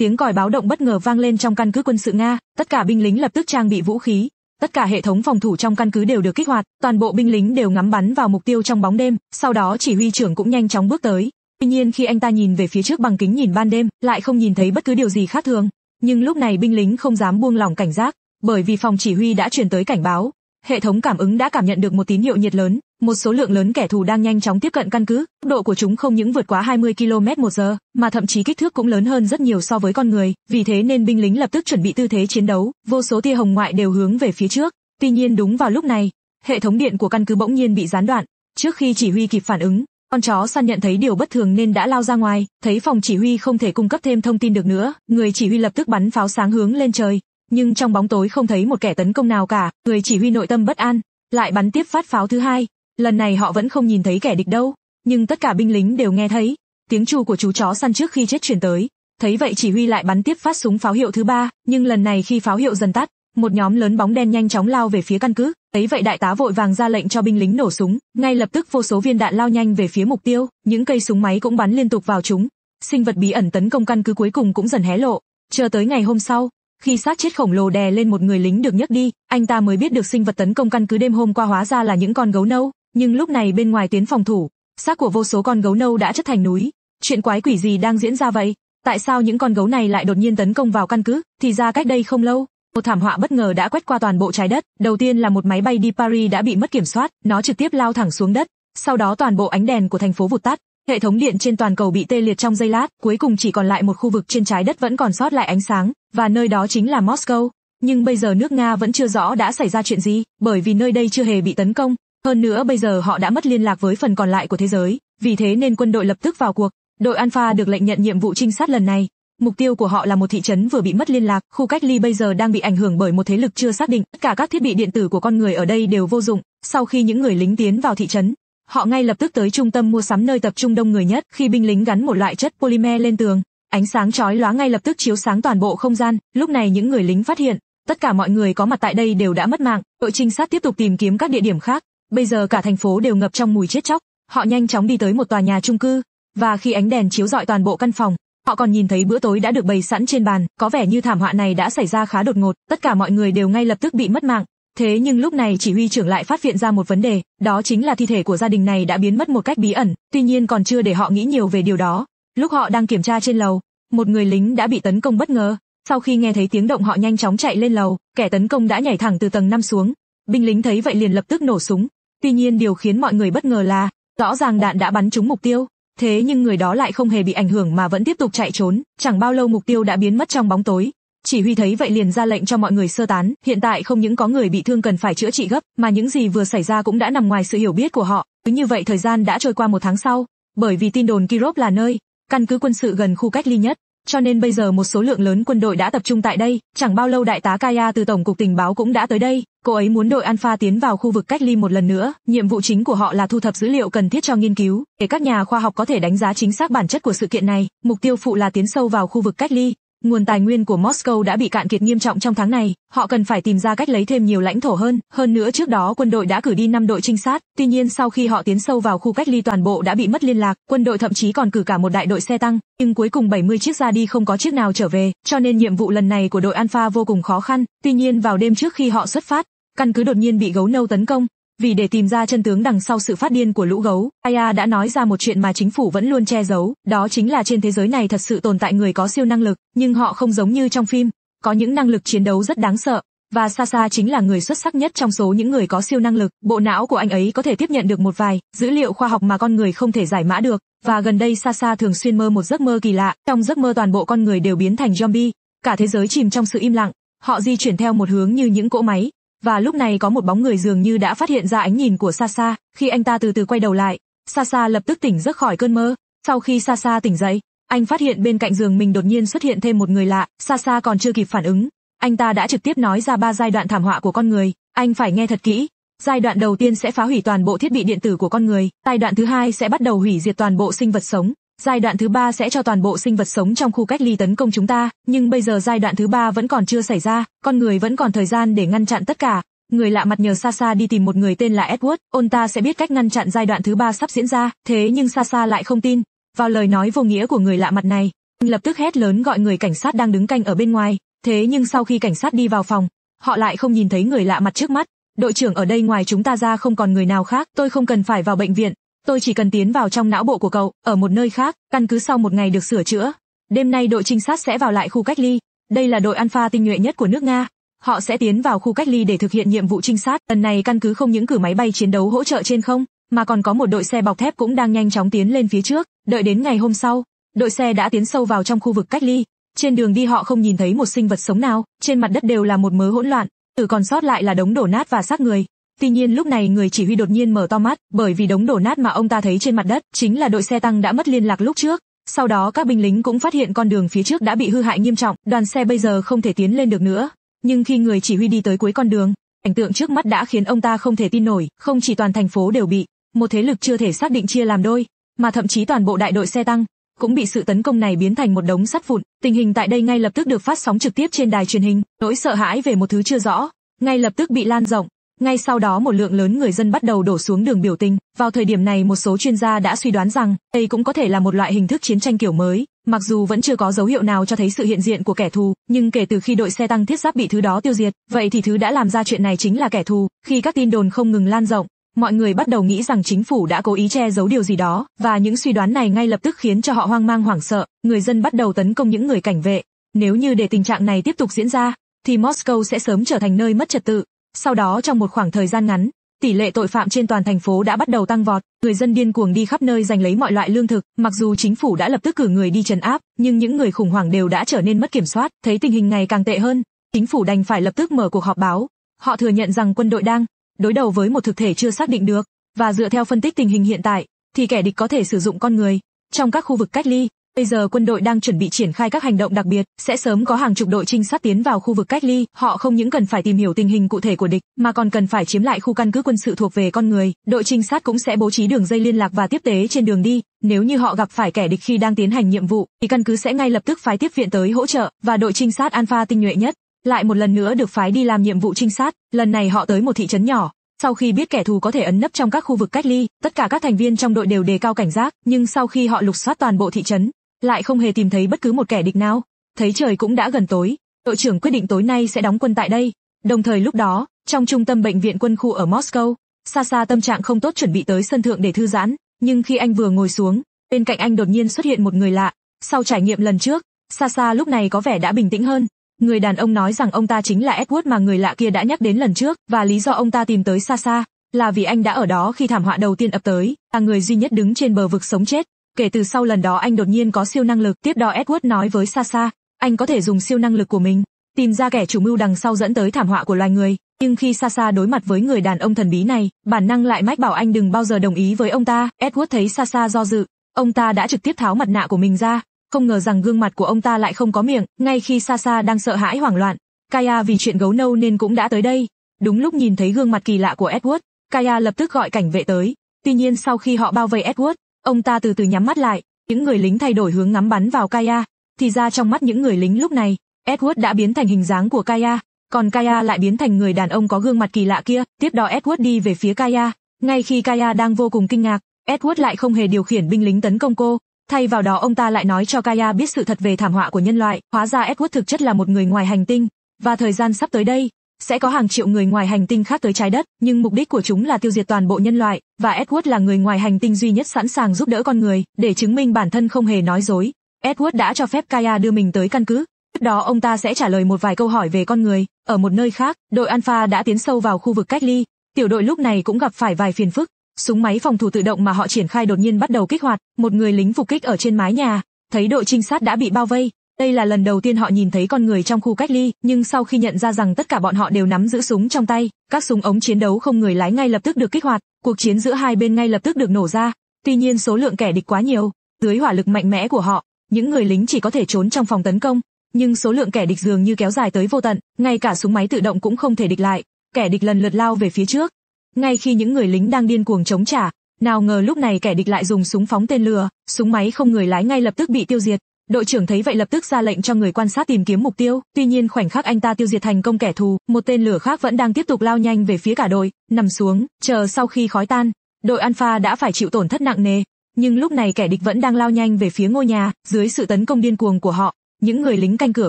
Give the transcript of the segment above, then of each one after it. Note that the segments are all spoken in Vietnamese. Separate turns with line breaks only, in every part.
Tiếng còi báo động bất ngờ vang lên trong căn cứ quân sự Nga, tất cả binh lính lập tức trang bị vũ khí, tất cả hệ thống phòng thủ trong căn cứ đều được kích hoạt, toàn bộ binh lính đều ngắm bắn vào mục tiêu trong bóng đêm, sau đó chỉ huy trưởng cũng nhanh chóng bước tới. Tuy nhiên khi anh ta nhìn về phía trước bằng kính nhìn ban đêm, lại không nhìn thấy bất cứ điều gì khác thường. Nhưng lúc này binh lính không dám buông lỏng cảnh giác, bởi vì phòng chỉ huy đã truyền tới cảnh báo, hệ thống cảm ứng đã cảm nhận được một tín hiệu nhiệt lớn, một số lượng lớn kẻ thù đang nhanh chóng tiếp cận căn cứ, độ của chúng không những vượt quá 20 km một giờ, mà thậm chí kích thước cũng lớn hơn rất nhiều so với con người, vì thế nên binh lính lập tức chuẩn bị tư thế chiến đấu, vô số tia hồng ngoại đều hướng về phía trước. Tuy nhiên đúng vào lúc này, hệ thống điện của căn cứ bỗng nhiên bị gián đoạn, trước khi chỉ huy kịp phản ứng, con chó săn nhận thấy điều bất thường nên đã lao ra ngoài, thấy phòng chỉ huy không thể cung cấp thêm thông tin được nữa, người chỉ huy lập tức bắn pháo sáng hướng lên trời, nhưng trong bóng tối không thấy một kẻ tấn công nào cả, người chỉ huy nội tâm bất an, lại bắn tiếp phát pháo thứ hai. Lần này họ vẫn không nhìn thấy kẻ địch đâu, nhưng tất cả binh lính đều nghe thấy, tiếng chu của chú chó săn trước khi chết truyền tới. Thấy vậy chỉ huy lại bắn tiếp phát súng pháo hiệu thứ ba, nhưng lần này khi pháo hiệu dần tắt, một nhóm lớn bóng đen nhanh chóng lao về phía căn cứ. Thấy vậy đại tá vội vàng ra lệnh cho binh lính nổ súng, ngay lập tức vô số viên đạn lao nhanh về phía mục tiêu, những cây súng máy cũng bắn liên tục vào chúng. Sinh vật bí ẩn tấn công căn cứ cuối cùng cũng dần hé lộ. Chờ tới ngày hôm sau, khi xác chết khổng lồ đè lên một người lính được nhấc đi, anh ta mới biết được sinh vật tấn công căn cứ đêm hôm qua hóa ra là những con gấu nâu, nhưng lúc này bên ngoài tuyến phòng thủ, xác của vô số con gấu nâu đã chất thành núi. Chuyện quái quỷ gì đang diễn ra vậy? Tại sao những con gấu này lại đột nhiên tấn công vào căn cứ? Thì ra cách đây không lâu, một thảm họa bất ngờ đã quét qua toàn bộ trái đất, đầu tiên là một máy bay đi Paris đã bị mất kiểm soát, nó trực tiếp lao thẳng xuống đất, sau đó toàn bộ ánh đèn của thành phố vụt tắt, Hệ thống điện trên toàn cầu bị tê liệt trong giây lát, cuối cùng chỉ còn lại một khu vực trên trái đất vẫn còn sót lại ánh sáng, và nơi đó chính là Moscow. Nhưng bây giờ nước Nga vẫn chưa rõ đã xảy ra chuyện gì, bởi vì nơi đây chưa hề bị tấn công. Hơn nữa bây giờ họ đã mất liên lạc với phần còn lại của thế giới, vì thế nên quân đội lập tức vào cuộc. Đội Alpha được lệnh nhận nhiệm vụ trinh sát lần này. Mục tiêu của họ là một thị trấn vừa bị mất liên lạc, khu cách ly bây giờ đang bị ảnh hưởng bởi một thế lực chưa xác định, tất cả các thiết bị điện tử của con người ở đây đều vô dụng. Sau khi những người lính tiến vào thị trấn, Họ ngay lập tức tới trung tâm mua sắm nơi tập trung đông người nhất khi binh lính gắn một loại chất polymer lên tường. Ánh sáng chói lóa ngay lập tức chiếu sáng toàn bộ không gian, lúc này những người lính phát hiện, tất cả mọi người có mặt tại đây đều đã mất mạng, đội trinh sát tiếp tục tìm kiếm các địa điểm khác. Bây giờ cả thành phố đều ngập trong mùi chết chóc, họ nhanh chóng đi tới một tòa nhà chung cư, và khi ánh đèn chiếu rọi toàn bộ căn phòng, họ còn nhìn thấy bữa tối đã được bày sẵn trên bàn, có vẻ như thảm họa này đã xảy ra khá đột ngột, tất cả mọi người đều ngay lập tức bị mất mạng, Thế nhưng lúc này chỉ huy trưởng lại phát hiện ra một vấn đề, đó chính là thi thể của gia đình này đã biến mất một cách bí ẩn, tuy nhiên còn chưa để họ nghĩ nhiều về điều đó. Lúc họ đang kiểm tra trên lầu, một người lính đã bị tấn công bất ngờ. Sau khi nghe thấy tiếng động họ nhanh chóng chạy lên lầu, kẻ tấn công đã nhảy thẳng từ tầng 5 xuống. Binh lính thấy vậy liền lập tức nổ súng. Tuy nhiên điều khiến mọi người bất ngờ là, rõ ràng đạn đã bắn trúng mục tiêu, thế nhưng người đó lại không hề bị ảnh hưởng mà vẫn tiếp tục chạy trốn, chẳng bao lâu mục tiêu đã biến mất trong bóng tối. Chỉ huy thấy vậy liền ra lệnh cho mọi người sơ tán, hiện tại không những có người bị thương cần phải chữa trị gấp, mà những gì vừa xảy ra cũng đã nằm ngoài sự hiểu biết của họ. Cứ như vậy thời gian đã trôi qua một tháng sau, bởi vì tin đồn Kirov là nơi, căn cứ quân sự gần khu cách ly nhất, cho nên bây giờ một số lượng lớn quân đội đã tập trung tại đây, chẳng bao lâu đại tá Kaya từ Tổng cục Tình báo cũng đã tới đây, cô ấy muốn đội Alpha tiến vào khu vực cách ly một lần nữa, nhiệm vụ chính của họ là thu thập dữ liệu cần thiết cho nghiên cứu, để các nhà khoa học có thể đánh giá chính xác bản chất của sự kiện này, mục tiêu phụ là tiến sâu vào khu vực cách ly, Nguồn tài nguyên của Moscow đã bị cạn kiệt nghiêm trọng trong tháng này, họ cần phải tìm ra cách lấy thêm nhiều lãnh thổ hơn, hơn nữa trước đó quân đội đã cử đi 5 đội trinh sát, tuy nhiên sau khi họ tiến sâu vào khu cách ly toàn bộ đã bị mất liên lạc, quân đội thậm chí còn cử cả một đại đội xe tăng, nhưng cuối cùng 70 chiếc ra đi không có chiếc nào trở về, cho nên nhiệm vụ lần này của đội Alpha vô cùng khó khăn, tuy nhiên vào đêm trước khi họ xuất phát, căn cứ đột nhiên bị gấu nâu tấn công, vì để tìm ra chân tướng đằng sau sự phát điên của lũ gấu, Aya đã nói ra một chuyện mà chính phủ vẫn luôn che giấu, đó chính là trên thế giới này thật sự tồn tại người có siêu năng lực, nhưng họ không giống như trong phim, có những năng lực chiến đấu rất đáng sợ. Và Sasa chính là người xuất sắc nhất trong số những người có siêu năng lực, bộ não của anh ấy có thể tiếp nhận được một vài dữ liệu khoa học mà con người không thể giải mã được, và gần đây Sasa thường xuyên mơ một giấc mơ kỳ lạ, trong giấc mơ toàn bộ con người đều biến thành zombie, cả thế giới chìm trong sự im lặng, họ di chuyển theo một hướng như những cỗ máy, và lúc này có một bóng người dường như đã phát hiện ra ánh nhìn của Sasa, khi anh ta từ từ quay đầu lại, Sasa lập tức tỉnh giấc khỏi cơn mơ. Sau khi Sasa tỉnh dậy, anh phát hiện bên cạnh giường mình đột nhiên xuất hiện thêm một người lạ, Sasa còn chưa kịp phản ứng, anh ta đã trực tiếp nói ra ba giai đoạn thảm họa của con người, anh phải nghe thật kỹ. Giai đoạn đầu tiên sẽ phá hủy toàn bộ thiết bị điện tử của con người, giai đoạn thứ hai sẽ bắt đầu hủy diệt toàn bộ sinh vật sống, Giai đoạn thứ ba sẽ cho toàn bộ sinh vật sống trong khu cách ly tấn công chúng ta, nhưng bây giờ giai đoạn thứ ba vẫn còn chưa xảy ra, con người vẫn còn thời gian để ngăn chặn tất cả. Người lạ mặt nhờ Sasa đi tìm một người tên là Edward, ông ta sẽ biết cách ngăn chặn giai đoạn thứ ba sắp diễn ra, thế nhưng Sasa lại không tin. Vào lời nói vô nghĩa của người lạ mặt này, lập tức hét lớn gọi người cảnh sát đang đứng canh ở bên ngoài, thế nhưng sau khi cảnh sát đi vào phòng, họ lại không nhìn thấy người lạ mặt trước mắt. Đội trưởng ở đây ngoài chúng ta ra không còn người nào khác, tôi không cần phải vào bệnh viện, tôi chỉ cần tiến vào trong não bộ của cậu, ở một nơi khác, căn cứ sau một ngày được sửa chữa. Đêm nay đội trinh sát sẽ vào lại khu cách ly. Đây là đội Alpha tinh nhuệ nhất của nước Nga. Họ sẽ tiến vào khu cách ly để thực hiện nhiệm vụ trinh sát. Lần này căn cứ không những cử máy bay chiến đấu hỗ trợ trên không, mà còn có một đội xe bọc thép cũng đang nhanh chóng tiến lên phía trước, đợi đến ngày hôm sau. Đội xe đã tiến sâu vào trong khu vực cách ly. Trên đường đi họ không nhìn thấy một sinh vật sống nào, trên mặt đất đều là một mớ hỗn loạn, từ còn sót lại là đống đổ nát và xác người. Tuy nhiên lúc này người chỉ huy đột nhiên mở to mắt, bởi vì đống đổ nát mà ông ta thấy trên mặt đất chính là đội xe tăng đã mất liên lạc lúc trước. Sau đó các binh lính cũng phát hiện con đường phía trước đã bị hư hại nghiêm trọng, đoàn xe bây giờ không thể tiến lên được nữa. Nhưng khi người chỉ huy đi tới cuối con đường, cảnh tượng trước mắt đã khiến ông ta không thể tin nổi, không chỉ toàn thành phố đều bị, một thế lực chưa thể xác định chia làm đôi, mà thậm chí toàn bộ đại đội xe tăng cũng bị sự tấn công này biến thành một đống sắt vụn. Tình hình tại đây ngay lập tức được phát sóng trực tiếp trên đài truyền hình, nỗi sợ hãi về một thứ chưa rõ, ngay lập tức bị lan rộng. Ngay sau đó một lượng lớn người dân bắt đầu đổ xuống đường biểu tình. Vào thời điểm này một số chuyên gia đã suy đoán rằng đây cũng có thể là một loại hình thức chiến tranh kiểu mới. Mặc dù vẫn chưa có dấu hiệu nào cho thấy sự hiện diện của kẻ thù, nhưng kể từ khi đội xe tăng thiết giáp bị thứ đó tiêu diệt, vậy thì thứ đã làm ra chuyện này chính là kẻ thù. Khi các tin đồn không ngừng lan rộng, mọi người bắt đầu nghĩ rằng chính phủ đã cố ý che giấu điều gì đó, và những suy đoán này ngay lập tức khiến cho họ hoang mang hoảng sợ. Người dân bắt đầu tấn công những người cảnh vệ. Nếu như để tình trạng này tiếp tục diễn ra, thì Moscow sẽ sớm trở thành nơi mất trật tự. Sau đó trong một khoảng thời gian ngắn, tỷ lệ tội phạm trên toàn thành phố đã bắt đầu tăng vọt, người dân điên cuồng đi khắp nơi giành lấy mọi loại lương thực, mặc dù chính phủ đã lập tức cử người đi trấn áp, nhưng những người khủng hoảng đều đã trở nên mất kiểm soát, thấy tình hình ngày càng tệ hơn, chính phủ đành phải lập tức mở cuộc họp báo. Họ thừa nhận rằng quân đội đang đối đầu với một thực thể chưa xác định được, và dựa theo phân tích tình hình hiện tại, thì kẻ địch có thể sử dụng con người. Trong các khu vực cách ly, Bây giờ quân đội đang chuẩn bị triển khai các hành động đặc biệt, sẽ sớm có hàng chục đội trinh sát tiến vào khu vực cách ly, họ không những cần phải tìm hiểu tình hình cụ thể của địch, mà còn cần phải chiếm lại khu căn cứ quân sự thuộc về con người. Đội trinh sát cũng sẽ bố trí đường dây liên lạc và tiếp tế trên đường đi, nếu như họ gặp phải kẻ địch khi đang tiến hành nhiệm vụ, thì căn cứ sẽ ngay lập tức phái tiếp viện tới hỗ trợ, và đội trinh sát Alpha tinh nhuệ nhất, lại một lần nữa được phái đi làm nhiệm vụ trinh sát, lần này họ tới một thị trấn nhỏ, sau khi biết kẻ thù có thể ẩn nấp trong các khu vực cách ly, tất cả các thành viên trong đội đều đề cao cảnh giác, nhưng sau khi họ lục soát toàn bộ thị trấn, lại không hề tìm thấy bất cứ một kẻ địch nào. Thấy trời cũng đã gần tối, đội trưởng quyết định tối nay sẽ đóng quân tại đây. Đồng thời lúc đó, trong trung tâm bệnh viện quân khu ở Moscow, xa xa tâm trạng không tốt chuẩn bị tới sân thượng để thư giãn, nhưng khi anh vừa ngồi xuống, bên cạnh anh đột nhiên xuất hiện một người lạ. Sau trải nghiệm lần trước, xa xa lúc này có vẻ đã bình tĩnh hơn. Người đàn ông nói rằng ông ta chính là Edward mà người lạ kia đã nhắc đến lần trước, và lý do ông ta tìm tới xa xa là vì anh đã ở đó khi thảm họa đầu tiên ập tới, là người duy nhất đứng trên bờ vực sống chết. Kể từ sau lần đó anh đột nhiên có siêu năng lực, tiếp đó Edward nói với Sasa, anh có thể dùng siêu năng lực của mình, tìm ra kẻ chủ mưu đằng sau dẫn tới thảm họa của loài người. Nhưng khi Sasa đối mặt với người đàn ông thần bí này, bản năng lại mách bảo anh đừng bao giờ đồng ý với ông ta. Edward thấy Sasa do dự, ông ta đã trực tiếp tháo mặt nạ của mình ra, không ngờ rằng gương mặt của ông ta lại không có miệng, ngay khi Sasa đang sợ hãi hoảng loạn. Kaya vì chuyện gấu nâu nên cũng đã tới đây. Đúng lúc nhìn thấy gương mặt kỳ lạ của Edward, Kaya lập tức gọi cảnh vệ tới. Tuy nhiên sau khi họ bao vây Edward, Ông ta từ từ nhắm mắt lại, những người lính thay đổi hướng ngắm bắn vào Kaya, thì ra trong mắt những người lính lúc này, Edward đã biến thành hình dáng của Kaya, còn Kaya lại biến thành người đàn ông có gương mặt kỳ lạ kia, tiếp đó Edward đi về phía Kaya. Ngay khi Kaya đang vô cùng kinh ngạc, Edward lại không hề điều khiển binh lính tấn công cô, thay vào đó ông ta lại nói cho Kaya biết sự thật về thảm họa của nhân loại, hóa ra Edward thực chất là một người ngoài hành tinh, và thời gian sắp tới đây, sẽ có hàng triệu người ngoài hành tinh khác tới trái đất, nhưng mục đích của chúng là tiêu diệt toàn bộ nhân loại, và Edward là người ngoài hành tinh duy nhất sẵn sàng giúp đỡ con người, để chứng minh bản thân không hề nói dối. Edward đã cho phép Kaya đưa mình tới căn cứ. Tiếp đó ông ta sẽ trả lời một vài câu hỏi về con người. Ở một nơi khác, đội Alpha đã tiến sâu vào khu vực cách ly. Tiểu đội lúc này cũng gặp phải vài phiền phức. Súng máy phòng thủ tự động mà họ triển khai đột nhiên bắt đầu kích hoạt, một người lính phục kích ở trên mái nhà. Thấy đội trinh sát đã bị bao vây, đây là lần đầu tiên họ nhìn thấy con người trong khu cách ly, nhưng sau khi nhận ra rằng tất cả bọn họ đều nắm giữ súng trong tay, các súng ống chiến đấu không người lái ngay lập tức được kích hoạt, cuộc chiến giữa hai bên ngay lập tức được nổ ra. Tuy nhiên số lượng kẻ địch quá nhiều, dưới hỏa lực mạnh mẽ của họ, những người lính chỉ có thể trốn trong phòng tấn công, nhưng số lượng kẻ địch dường như kéo dài tới vô tận, ngay cả súng máy tự động cũng không thể địch lại. Kẻ địch lần lượt lao về phía trước. Ngay khi những người lính đang điên cuồng chống trả, nào ngờ lúc này kẻ địch lại dùng súng phóng tên lửa, súng máy không người lái ngay lập tức bị tiêu diệt. Đội trưởng thấy vậy lập tức ra lệnh cho người quan sát tìm kiếm mục tiêu, tuy nhiên khoảnh khắc anh ta tiêu diệt thành công kẻ thù, một tên lửa khác vẫn đang tiếp tục lao nhanh về phía cả đội, nằm xuống, chờ sau khi khói tan. Đội Alpha đã phải chịu tổn thất nặng nề, nhưng lúc này kẻ địch vẫn đang lao nhanh về phía ngôi nhà, dưới sự tấn công điên cuồng của họ, những người lính canh cửa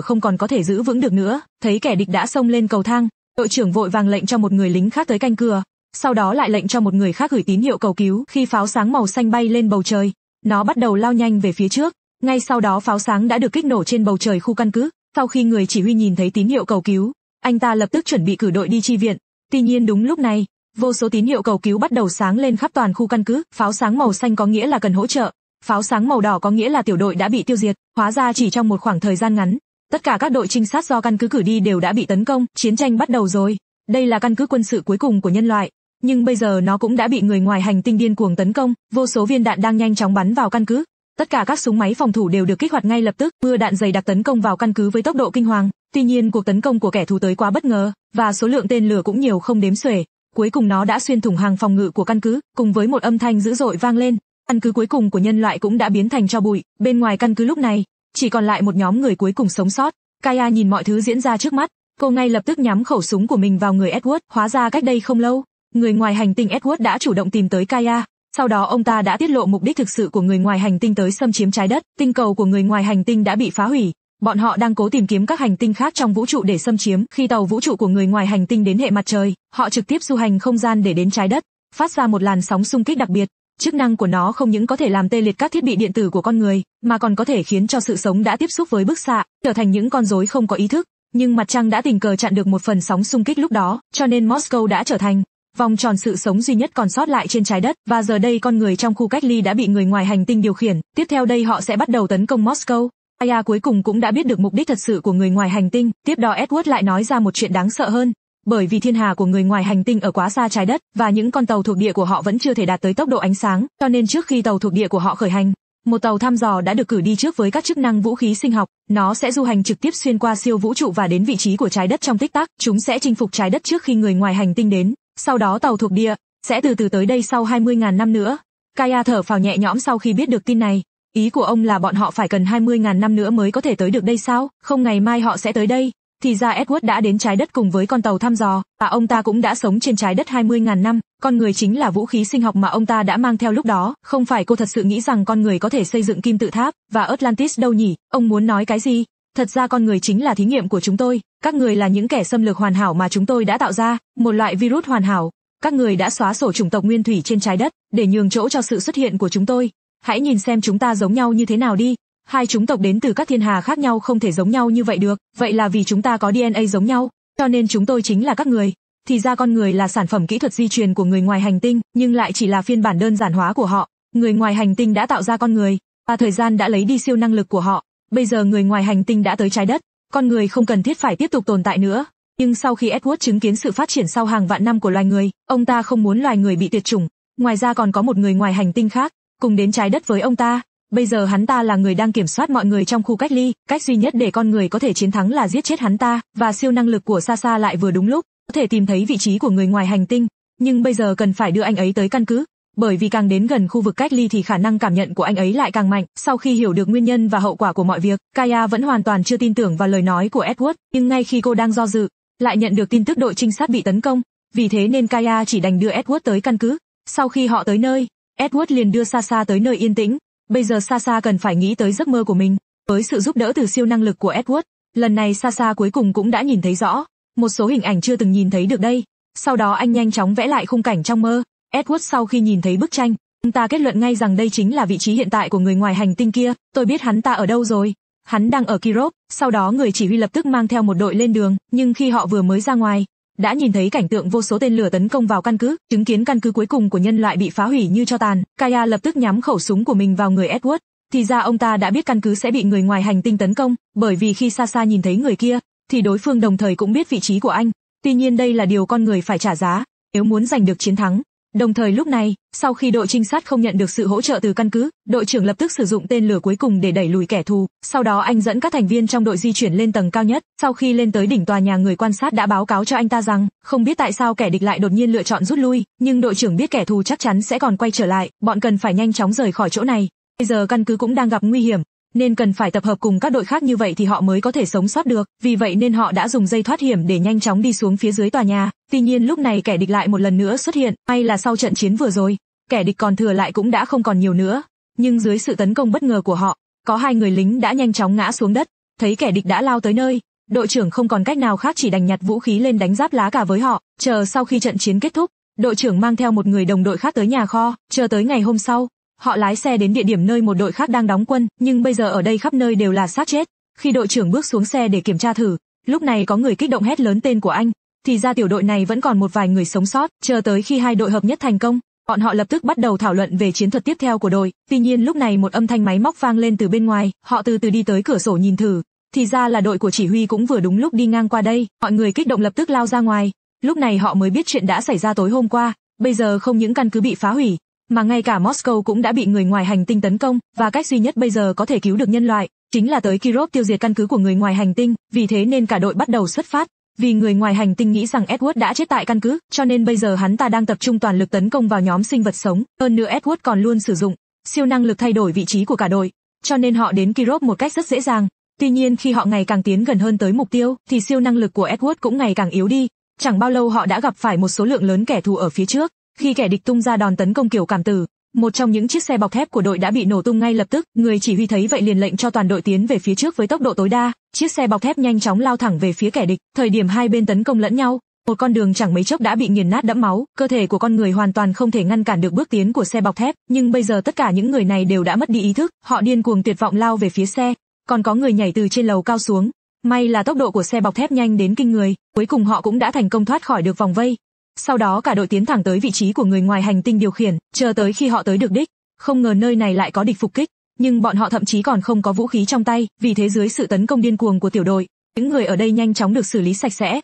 không còn có thể giữ vững được nữa, thấy kẻ địch đã xông lên cầu thang, đội trưởng vội vàng lệnh cho một người lính khác tới canh cửa, sau đó lại lệnh cho một người khác gửi tín hiệu cầu cứu khi pháo sáng màu xanh bay lên bầu trời. Nó bắt đầu lao nhanh về phía trước, ngay sau đó pháo sáng đã được kích nổ trên bầu trời khu căn cứ, sau khi người chỉ huy nhìn thấy tín hiệu cầu cứu, anh ta lập tức chuẩn bị cử đội đi chi viện. Tuy nhiên đúng lúc này, vô số tín hiệu cầu cứu bắt đầu sáng lên khắp toàn khu căn cứ, pháo sáng màu xanh có nghĩa là cần hỗ trợ, pháo sáng màu đỏ có nghĩa là tiểu đội đã bị tiêu diệt, hóa ra chỉ trong một khoảng thời gian ngắn, tất cả các đội trinh sát do căn cứ cử đi đều đã bị tấn công, chiến tranh bắt đầu rồi. Đây là căn cứ quân sự cuối cùng của nhân loại, nhưng bây giờ nó cũng đã bị người ngoài hành tinh điên cuồng tấn công, vô số viên đạn đang nhanh chóng bắn vào căn cứ, tất cả các súng máy phòng thủ đều được kích hoạt ngay lập tức, mưa đạn dày đặc tấn công vào căn cứ với tốc độ kinh hoàng. Tuy nhiên cuộc tấn công của kẻ thù tới quá bất ngờ, và số lượng tên lửa cũng nhiều không đếm xuể. Cuối cùng nó đã xuyên thủng hàng phòng ngự của căn cứ, cùng với một âm thanh dữ dội vang lên. Căn cứ cuối cùng của nhân loại cũng đã biến thành tro bụi, bên ngoài căn cứ lúc này, chỉ còn lại một nhóm người cuối cùng sống sót. Kaya nhìn mọi thứ diễn ra trước mắt, cô ngay lập tức nhắm khẩu súng của mình vào người Edward, hóa ra cách đây không lâu. Người ngoài hành tinh Edward đã chủ động tìm tới Kaya, sau đó ông ta đã tiết lộ mục đích thực sự của người ngoài hành tinh tới xâm chiếm trái đất, tinh cầu của người ngoài hành tinh đã bị phá hủy. Bọn họ đang cố tìm kiếm các hành tinh khác trong vũ trụ để xâm chiếm. Khi tàu vũ trụ của người ngoài hành tinh đến hệ mặt trời, họ trực tiếp du hành không gian để đến trái đất, phát ra một làn sóng xung kích đặc biệt. Chức năng của nó không những có thể làm tê liệt các thiết bị điện tử của con người, mà còn có thể khiến cho sự sống đã tiếp xúc với bức xạ, trở thành những con rối không có ý thức. Nhưng mặt trăng đã tình cờ chặn được một phần sóng xung kích lúc đó, cho nên Moscow đã trở thành vòng tròn sự sống duy nhất còn sót lại trên trái đất, và giờ đây con người trong khu cách ly đã bị người ngoài hành tinh điều khiển, tiếp theo đây họ sẽ bắt đầu tấn công Moscow. Aya cuối cùng cũng đã biết được mục đích thật sự của người ngoài hành tinh, tiếp đó Edward lại nói ra một chuyện đáng sợ hơn. Bởi vì thiên hà của người ngoài hành tinh ở quá xa trái đất, và những con tàu thuộc địa của họ vẫn chưa thể đạt tới tốc độ ánh sáng, cho nên trước khi tàu thuộc địa của họ khởi hành, một tàu thăm dò đã được cử đi trước với các chức năng vũ khí sinh học, nó sẽ du hành trực tiếp xuyên qua siêu vũ trụ và đến vị trí của trái đất trong tích tắc, chúng sẽ chinh phục trái đất trước khi người ngoài hành tinh đến sau đó tàu thuộc địa, sẽ từ từ tới đây sau 20.000 năm nữa. Kaya thở phào nhẹ nhõm sau khi biết được tin này. Ý của ông là bọn họ phải cần 20.000 năm nữa mới có thể tới được đây sao, không ngày mai họ sẽ tới đây. Thì ra Edward đã đến trái đất cùng với con tàu thăm dò, và ông ta cũng đã sống trên trái đất 20.000 năm, con người chính là vũ khí sinh học mà ông ta đã mang theo lúc đó, không phải cô thật sự nghĩ rằng con người có thể xây dựng kim tự tháp, và Atlantis đâu nhỉ, ông muốn nói cái gì? Thật ra con người chính là thí nghiệm của chúng tôi, các người là những kẻ xâm lược hoàn hảo mà chúng tôi đã tạo ra, một loại virus hoàn hảo. Các người đã xóa sổ chủng tộc nguyên thủy trên trái đất, để nhường chỗ cho sự xuất hiện của chúng tôi. Hãy nhìn xem chúng ta giống nhau như thế nào đi. Hai chúng tộc đến từ các thiên hà khác nhau không thể giống nhau như vậy được, vậy là vì chúng ta có DNA giống nhau, cho nên chúng tôi chính là các người. Thì ra con người là sản phẩm kỹ thuật di truyền của người ngoài hành tinh, nhưng lại chỉ là phiên bản đơn giản hóa của họ. Người ngoài hành tinh đã tạo ra con người, và thời gian đã lấy đi siêu năng lực của họ, Bây giờ người ngoài hành tinh đã tới trái đất, con người không cần thiết phải tiếp tục tồn tại nữa. Nhưng sau khi Edward chứng kiến sự phát triển sau hàng vạn năm của loài người, ông ta không muốn loài người bị tuyệt chủng. Ngoài ra còn có một người ngoài hành tinh khác, cùng đến trái đất với ông ta. Bây giờ hắn ta là người đang kiểm soát mọi người trong khu cách ly, cách duy nhất để con người có thể chiến thắng là giết chết hắn ta, và siêu năng lực của Sasa lại vừa đúng lúc, có thể tìm thấy vị trí của người ngoài hành tinh. Nhưng bây giờ cần phải đưa anh ấy tới căn cứ, bởi vì càng đến gần khu vực cách ly thì khả năng cảm nhận của anh ấy lại càng mạnh. Sau khi hiểu được nguyên nhân và hậu quả của mọi việc, Kaya vẫn hoàn toàn chưa tin tưởng vào lời nói của Edward, nhưng ngay khi cô đang do dự, lại nhận được tin tức đội trinh sát bị tấn công. Vì thế nên Kaya chỉ đành đưa Edward tới căn cứ. Sau khi họ tới nơi, Edward liền đưa Sasa tới nơi yên tĩnh. Bây giờ Sasa cần phải nghĩ tới giấc mơ của mình. Với sự giúp đỡ từ siêu năng lực của Edward, lần này Sasa cuối cùng cũng đã nhìn thấy rõ một số hình ảnh chưa từng nhìn thấy được đây. Sau đó anh nhanh chóng vẽ lại khung cảnh trong mơ. Edward sau khi nhìn thấy bức tranh, ta kết luận ngay rằng đây chính là vị trí hiện tại của người ngoài hành tinh kia, tôi biết hắn ta ở đâu rồi. Hắn đang ở Kirov, sau đó người chỉ huy lập tức mang theo một đội lên đường, nhưng khi họ vừa mới ra ngoài, đã nhìn thấy cảnh tượng vô số tên lửa tấn công vào căn cứ, chứng kiến căn cứ cuối cùng của nhân loại bị phá hủy như cho tàn, Kaya lập tức nhắm khẩu súng của mình vào người Edward. Thì ra ông ta đã biết căn cứ sẽ bị người ngoài hành tinh tấn công, bởi vì khi xa xa nhìn thấy người kia, thì đối phương đồng thời cũng biết vị trí của anh. Tuy nhiên đây là điều con người phải trả giá, nếu muốn giành được chiến thắng, Đồng thời lúc này, sau khi đội trinh sát không nhận được sự hỗ trợ từ căn cứ, đội trưởng lập tức sử dụng tên lửa cuối cùng để đẩy lùi kẻ thù, sau đó anh dẫn các thành viên trong đội di chuyển lên tầng cao nhất, sau khi lên tới đỉnh tòa nhà người quan sát đã báo cáo cho anh ta rằng, không biết tại sao kẻ địch lại đột nhiên lựa chọn rút lui, nhưng đội trưởng biết kẻ thù chắc chắn sẽ còn quay trở lại, bọn cần phải nhanh chóng rời khỏi chỗ này. Bây giờ căn cứ cũng đang gặp nguy hiểm, nên cần phải tập hợp cùng các đội khác như vậy thì họ mới có thể sống sót được, vì vậy nên họ đã dùng dây thoát hiểm để nhanh chóng đi xuống phía dưới tòa nhà. Tuy nhiên lúc này kẻ địch lại một lần nữa xuất hiện, may là sau trận chiến vừa rồi, kẻ địch còn thừa lại cũng đã không còn nhiều nữa, nhưng dưới sự tấn công bất ngờ của họ, có hai người lính đã nhanh chóng ngã xuống đất, thấy kẻ địch đã lao tới nơi, đội trưởng không còn cách nào khác chỉ đành nhặt vũ khí lên đánh giáp lá cả với họ, chờ sau khi trận chiến kết thúc, đội trưởng mang theo một người đồng đội khác tới nhà kho, chờ tới ngày hôm sau, Họ lái xe đến địa điểm nơi một đội khác đang đóng quân, nhưng bây giờ ở đây khắp nơi đều là xác chết. Khi đội trưởng bước xuống xe để kiểm tra thử, lúc này có người kích động hét lớn tên của anh, thì ra tiểu đội này vẫn còn một vài người sống sót, chờ tới khi hai đội hợp nhất thành công, bọn họ lập tức bắt đầu thảo luận về chiến thuật tiếp theo của đội. Tuy nhiên lúc này một âm thanh máy móc vang lên từ bên ngoài, họ từ từ đi tới cửa sổ nhìn thử, thì ra là đội của chỉ huy cũng vừa đúng lúc đi ngang qua đây, mọi người kích động lập tức lao ra ngoài. Lúc này họ mới biết chuyện đã xảy ra tối hôm qua, bây giờ không những căn cứ bị phá hủy, mà ngay cả Moscow cũng đã bị người ngoài hành tinh tấn công, và cách duy nhất bây giờ có thể cứu được nhân loại, chính là tới Kirov tiêu diệt căn cứ của người ngoài hành tinh, vì thế nên cả đội bắt đầu xuất phát. Vì người ngoài hành tinh nghĩ rằng Edward đã chết tại căn cứ, cho nên bây giờ hắn ta đang tập trung toàn lực tấn công vào nhóm sinh vật sống, hơn nữa Edward còn luôn sử dụng siêu năng lực thay đổi vị trí của cả đội, cho nên họ đến Kirov một cách rất dễ dàng. Tuy nhiên khi họ ngày càng tiến gần hơn tới mục tiêu, thì siêu năng lực của Edward cũng ngày càng yếu đi. Chẳng bao lâu họ đã gặp phải một số lượng lớn kẻ thù ở phía trước, khi kẻ địch tung ra đòn tấn công kiểu cảm tử, một trong những chiếc xe bọc thép của đội đã bị nổ tung ngay lập tức, người chỉ huy thấy vậy liền lệnh cho toàn đội tiến về phía trước với tốc độ tối đa, chiếc xe bọc thép nhanh chóng lao thẳng về phía kẻ địch, thời điểm hai bên tấn công lẫn nhau, một con đường chẳng mấy chốc đã bị nghiền nát đẫm máu, cơ thể của con người hoàn toàn không thể ngăn cản được bước tiến của xe bọc thép, nhưng bây giờ tất cả những người này đều đã mất đi ý thức, họ điên cuồng tuyệt vọng lao về phía xe, còn có người nhảy từ trên lầu cao xuống. May là tốc độ của xe bọc thép nhanh đến kinh người, cuối cùng họ cũng đã thành công thoát khỏi được vòng vây, sau đó cả đội tiến thẳng tới vị trí của người ngoài hành tinh điều khiển, chờ tới khi họ tới được đích, không ngờ nơi này lại có địch phục kích, nhưng bọn họ thậm chí còn không có vũ khí trong tay, vì thế dưới sự tấn công điên cuồng của tiểu đội, những người ở đây nhanh chóng được xử lý sạch sẽ.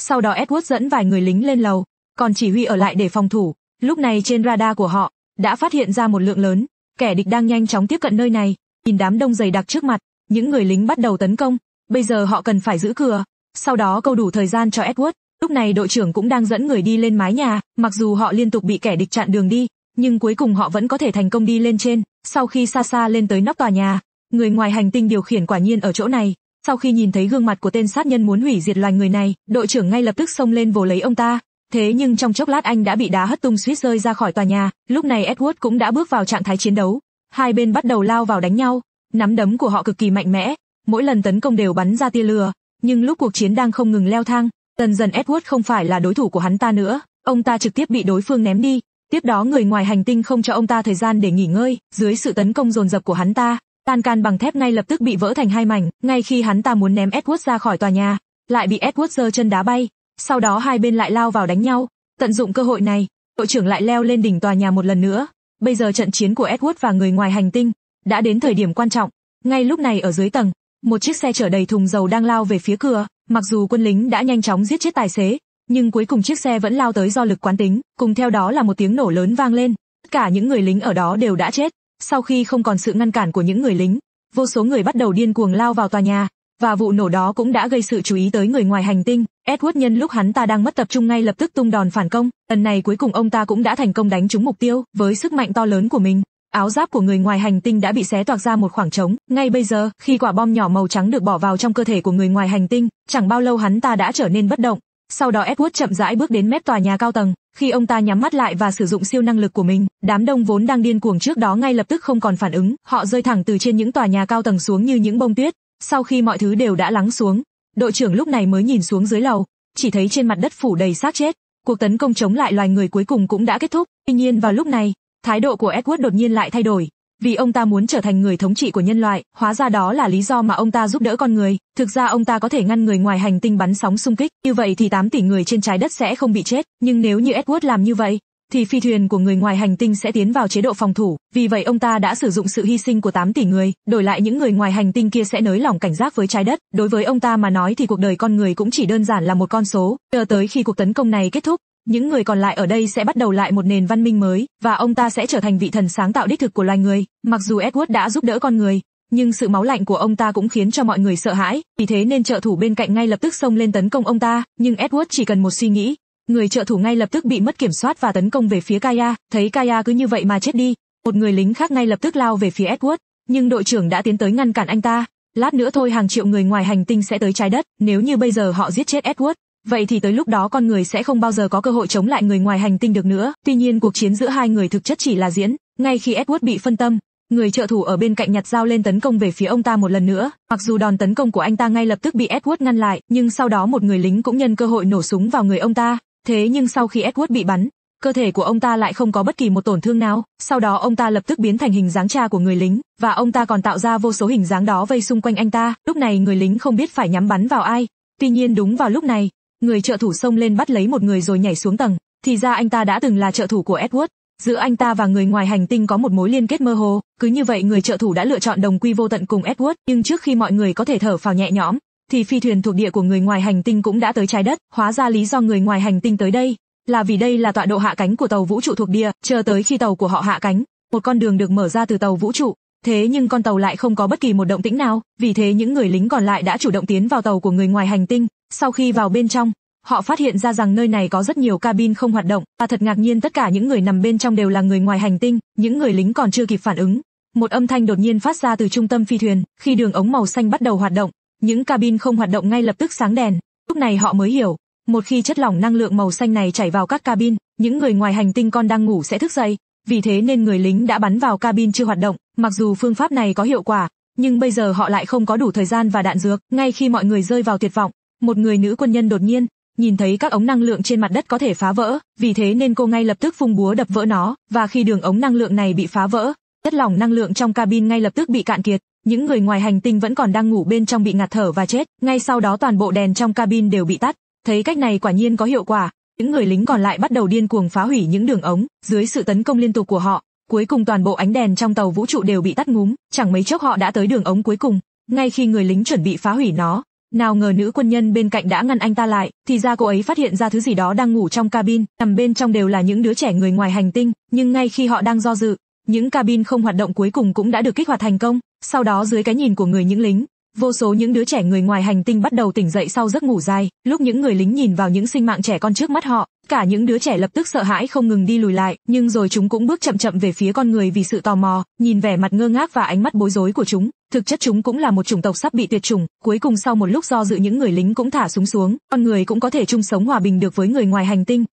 Sau đó Edward dẫn vài người lính lên lầu, còn chỉ huy ở lại để phòng thủ. Lúc này trên radar của họ đã phát hiện ra một lượng lớn, kẻ địch đang nhanh chóng tiếp cận nơi này, nhìn đám đông dày đặc trước mặt, những người lính bắt đầu tấn công, bây giờ họ cần phải giữ cửa, sau đó câu đủ thời gian cho Edward Lúc này đội trưởng cũng đang dẫn người đi lên mái nhà, mặc dù họ liên tục bị kẻ địch chặn đường đi, nhưng cuối cùng họ vẫn có thể thành công đi lên trên. Sau khi xa xa lên tới nóc tòa nhà, người ngoài hành tinh điều khiển quả nhiên ở chỗ này. Sau khi nhìn thấy gương mặt của tên sát nhân muốn hủy diệt loài người này, đội trưởng ngay lập tức xông lên vồ lấy ông ta. Thế nhưng trong chốc lát anh đã bị đá hất tung suýt rơi ra khỏi tòa nhà, lúc này Edward cũng đã bước vào trạng thái chiến đấu. Hai bên bắt đầu lao vào đánh nhau, nắm đấm của họ cực kỳ mạnh mẽ, mỗi lần tấn công đều bắn ra tia lửa, nhưng lúc cuộc chiến đang không ngừng leo thang, Dần dần Edward không phải là đối thủ của hắn ta nữa, ông ta trực tiếp bị đối phương ném đi. Tiếp đó người ngoài hành tinh không cho ông ta thời gian để nghỉ ngơi, dưới sự tấn công dồn dập của hắn ta, tan can bằng thép ngay lập tức bị vỡ thành hai mảnh, ngay khi hắn ta muốn ném Edward ra khỏi tòa nhà, lại bị Edward giơ chân đá bay. Sau đó hai bên lại lao vào đánh nhau, tận dụng cơ hội này, đội trưởng lại leo lên đỉnh tòa nhà một lần nữa. Bây giờ trận chiến của Edward và người ngoài hành tinh đã đến thời điểm quan trọng. Ngay lúc này ở dưới tầng, một chiếc xe chở đầy thùng dầu đang lao về phía cửa, Mặc dù quân lính đã nhanh chóng giết chết tài xế, nhưng cuối cùng chiếc xe vẫn lao tới do lực quán tính, cùng theo đó là một tiếng nổ lớn vang lên. Tất cả những người lính ở đó đều đã chết. Sau khi không còn sự ngăn cản của những người lính, vô số người bắt đầu điên cuồng lao vào tòa nhà, và vụ nổ đó cũng đã gây sự chú ý tới người ngoài hành tinh. Edward nhân lúc hắn ta đang mất tập trung ngay lập tức tung đòn phản công, lần này cuối cùng ông ta cũng đã thành công đánh trúng mục tiêu với sức mạnh to lớn của mình. Áo giáp của người ngoài hành tinh đã bị xé toạc ra một khoảng trống. Ngay bây giờ, khi quả bom nhỏ màu trắng được bỏ vào trong cơ thể của người ngoài hành tinh, chẳng bao lâu hắn ta đã trở nên bất động. Sau đó Edward chậm rãi bước đến mép tòa nhà cao tầng, khi ông ta nhắm mắt lại và sử dụng siêu năng lực của mình, đám đông vốn đang điên cuồng trước đó ngay lập tức không còn phản ứng, họ rơi thẳng từ trên những tòa nhà cao tầng xuống như những bông tuyết. Sau khi mọi thứ đều đã lắng xuống, đội trưởng lúc này mới nhìn xuống dưới lầu, chỉ thấy trên mặt đất phủ đầy xác chết. Cuộc tấn công chống lại loài người cuối cùng cũng đã kết thúc. Tuy nhiên vào lúc này, Thái độ của Edward đột nhiên lại thay đổi, vì ông ta muốn trở thành người thống trị của nhân loại, hóa ra đó là lý do mà ông ta giúp đỡ con người. Thực ra ông ta có thể ngăn người ngoài hành tinh bắn sóng xung kích, như vậy thì 8 tỷ người trên trái đất sẽ không bị chết, nhưng nếu như Edward làm như vậy, thì phi thuyền của người ngoài hành tinh sẽ tiến vào chế độ phòng thủ, vì vậy ông ta đã sử dụng sự hy sinh của 8 tỷ người, đổi lại những người ngoài hành tinh kia sẽ nới lỏng cảnh giác với trái đất, đối với ông ta mà nói thì cuộc đời con người cũng chỉ đơn giản là một con số, chờ tới khi cuộc tấn công này kết thúc, những người còn lại ở đây sẽ bắt đầu lại một nền văn minh mới, và ông ta sẽ trở thành vị thần sáng tạo đích thực của loài người. Mặc dù Edward đã giúp đỡ con người, nhưng sự máu lạnh của ông ta cũng khiến cho mọi người sợ hãi, vì thế nên trợ thủ bên cạnh ngay lập tức xông lên tấn công ông ta, nhưng Edward chỉ cần một suy nghĩ. Người trợ thủ ngay lập tức bị mất kiểm soát và tấn công về phía Kaya, thấy Kaya cứ như vậy mà chết đi. Một người lính khác ngay lập tức lao về phía Edward, nhưng đội trưởng đã tiến tới ngăn cản anh ta. Lát nữa thôi hàng triệu người ngoài hành tinh sẽ tới trái đất, nếu như bây giờ họ giết chết Edward, Vậy thì tới lúc đó con người sẽ không bao giờ có cơ hội chống lại người ngoài hành tinh được nữa. Tuy nhiên cuộc chiến giữa hai người thực chất chỉ là diễn, ngay khi Edward bị phân tâm, người trợ thủ ở bên cạnh nhặt dao lên tấn công về phía ông ta một lần nữa. Mặc dù đòn tấn công của anh ta ngay lập tức bị Edward ngăn lại, nhưng sau đó một người lính cũng nhân cơ hội nổ súng vào người ông ta. Thế nhưng sau khi Edward bị bắn, cơ thể của ông ta lại không có bất kỳ một tổn thương nào. Sau đó ông ta lập tức biến thành hình dáng cha của người lính, và ông ta còn tạo ra vô số hình dáng đó vây xung quanh anh ta. Lúc này người lính không biết phải nhắm bắn vào ai. Tuy nhiên đúng vào lúc này, Người trợ thủ xông lên bắt lấy một người rồi nhảy xuống tầng, thì ra anh ta đã từng là trợ thủ của Edward. Giữa anh ta và người ngoài hành tinh có một mối liên kết mơ hồ, cứ như vậy người trợ thủ đã lựa chọn đồng quy vô tận cùng Edward, nhưng trước khi mọi người có thể thở phào nhẹ nhõm, thì phi thuyền thuộc địa của người ngoài hành tinh cũng đã tới trái đất, hóa ra lý do người ngoài hành tinh tới đây là vì đây là tọa độ hạ cánh của tàu vũ trụ thuộc địa, chờ tới khi tàu của họ hạ cánh, một con đường được mở ra từ tàu vũ trụ. Thế nhưng con tàu lại không có bất kỳ một động tĩnh nào, vì thế những người lính còn lại đã chủ động tiến vào tàu của người ngoài hành tinh, sau khi vào bên trong, họ phát hiện ra rằng nơi này có rất nhiều cabin không hoạt động. và thật ngạc nhiên tất cả những người nằm bên trong đều là người ngoài hành tinh, những người lính còn chưa kịp phản ứng. Một âm thanh đột nhiên phát ra từ trung tâm phi thuyền, khi đường ống màu xanh bắt đầu hoạt động, những cabin không hoạt động ngay lập tức sáng đèn. Lúc này họ mới hiểu, một khi chất lỏng năng lượng màu xanh này chảy vào các cabin, những người ngoài hành tinh con đang ngủ sẽ thức dậy. Vì thế nên người lính đã bắn vào cabin chưa hoạt động, mặc dù phương pháp này có hiệu quả, nhưng bây giờ họ lại không có đủ thời gian và đạn dược. Ngay khi mọi người rơi vào tuyệt vọng, một người nữ quân nhân đột nhiên nhìn thấy các ống năng lượng trên mặt đất có thể phá vỡ, vì thế nên cô ngay lập tức vung búa đập vỡ nó, và khi đường ống năng lượng này bị phá vỡ, chất lỏng năng lượng trong cabin ngay lập tức bị cạn kiệt, những người ngoài hành tinh vẫn còn đang ngủ bên trong bị ngạt thở và chết, ngay sau đó toàn bộ đèn trong cabin đều bị tắt. Thấy cách này quả nhiên có hiệu quả, những người lính còn lại bắt đầu điên cuồng phá hủy những đường ống, dưới sự tấn công liên tục của họ, cuối cùng toàn bộ ánh đèn trong tàu vũ trụ đều bị tắt ngúm, chẳng mấy chốc họ đã tới đường ống cuối cùng. Ngay khi người lính chuẩn bị phá hủy nó, nào ngờ nữ quân nhân bên cạnh đã ngăn anh ta lại, thì ra cô ấy phát hiện ra thứ gì đó đang ngủ trong cabin, nằm bên trong đều là những đứa trẻ người ngoài hành tinh, nhưng ngay khi họ đang do dự, những cabin không hoạt động cuối cùng cũng đã được kích hoạt thành công, sau đó dưới cái nhìn của người những lính, vô số những đứa trẻ người ngoài hành tinh bắt đầu tỉnh dậy sau giấc ngủ dài, lúc những người lính nhìn vào những sinh mạng trẻ con trước mắt họ, cả những đứa trẻ lập tức sợ hãi không ngừng đi lùi lại, nhưng rồi chúng cũng bước chậm chậm về phía con người vì sự tò mò, nhìn vẻ mặt ngơ ngác và ánh mắt bối rối của chúng. Thực chất chúng cũng là một chủng tộc sắp bị tuyệt chủng, cuối cùng sau một lúc do dự những người lính cũng thả súng xuống, con người cũng có thể chung sống hòa bình được với người ngoài hành tinh,